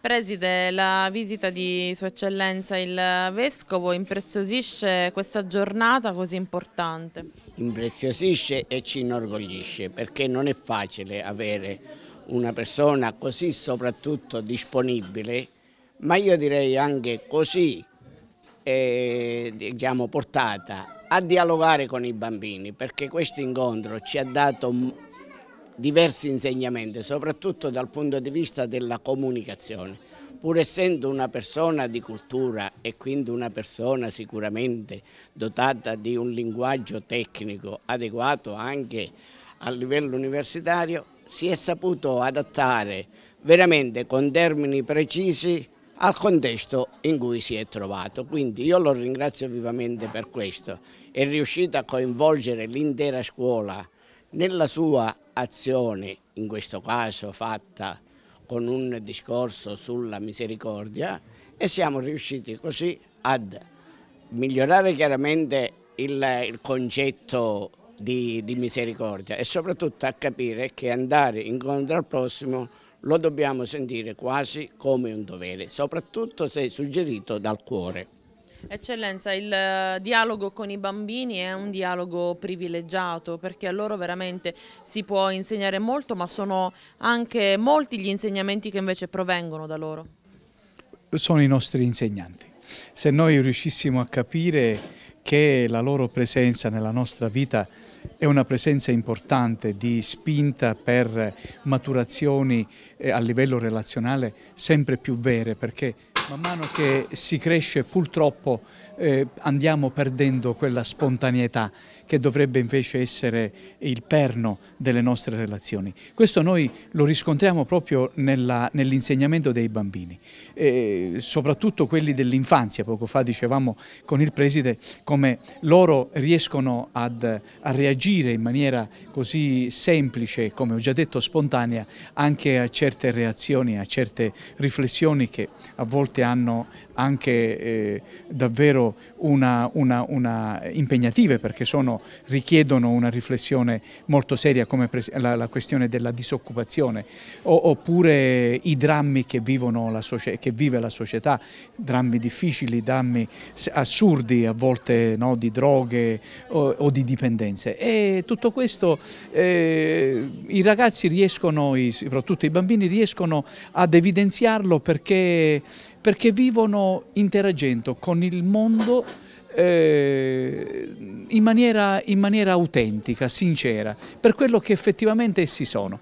Preside, la visita di Sua Eccellenza il Vescovo impreziosisce questa giornata così importante? Impreziosisce e ci inorgoglisce perché non è facile avere una persona così soprattutto disponibile, ma io direi anche così eh, diciamo, portata a dialogare con i bambini perché questo incontro ci ha dato diversi insegnamenti, soprattutto dal punto di vista della comunicazione. Pur essendo una persona di cultura e quindi una persona sicuramente dotata di un linguaggio tecnico adeguato anche a livello universitario, si è saputo adattare veramente con termini precisi al contesto in cui si è trovato. Quindi io lo ringrazio vivamente per questo. È riuscito a coinvolgere l'intera scuola nella sua azione, in questo caso fatta con un discorso sulla misericordia e siamo riusciti così ad migliorare chiaramente il, il concetto di, di, misericordia e soprattutto a capire che andare incontro al prossimo lo dobbiamo sentire quasi come un dovere, soprattutto se suggerito dal cuore. Eccellenza, il eh, dialogo con i bambini è un dialogo privilegiato perché a loro veramente si può insegnare molto ma sono anche molti gli insegnamenti che invece provengono da loro. Sono i nostri insegnanti. Se noi riuscissimo a capire che la loro presenza nella nostra vita è una presenza importante di spinta per maturazioni eh, a livello relazionale sempre più vere perché Man mano che si cresce purtroppo eh, andiamo perdendo quella spontaneità che dovrebbe invece essere il perno delle nostre relazioni. Questo noi lo riscontriamo proprio nell'insegnamento nell dei bambini, eh, soprattutto quelli dell'infanzia. Poco fa dicevamo con il preside come loro riescono ad, a reagire in maniera così semplice, come ho già detto spontanea, anche a certe reazioni, a certe riflessioni che a volte sicuramente hanno anche eh, davvero una, una, una, impegnative perché sono, richiedono una riflessione molto seria come la, la questione della disoccupazione o, oppure i drammi che, la che vive la società, drammi difficili, drammi assurdi a volte no, di droghe o, o, di dipendenze e tutto questo eh, i ragazzi riescono, soprattutto i bambini, riescono ad evidenziarlo perché, perché vivono interagendo con il mondo eh, in, maniera, in maniera autentica, sincera, per quello che effettivamente essi sono.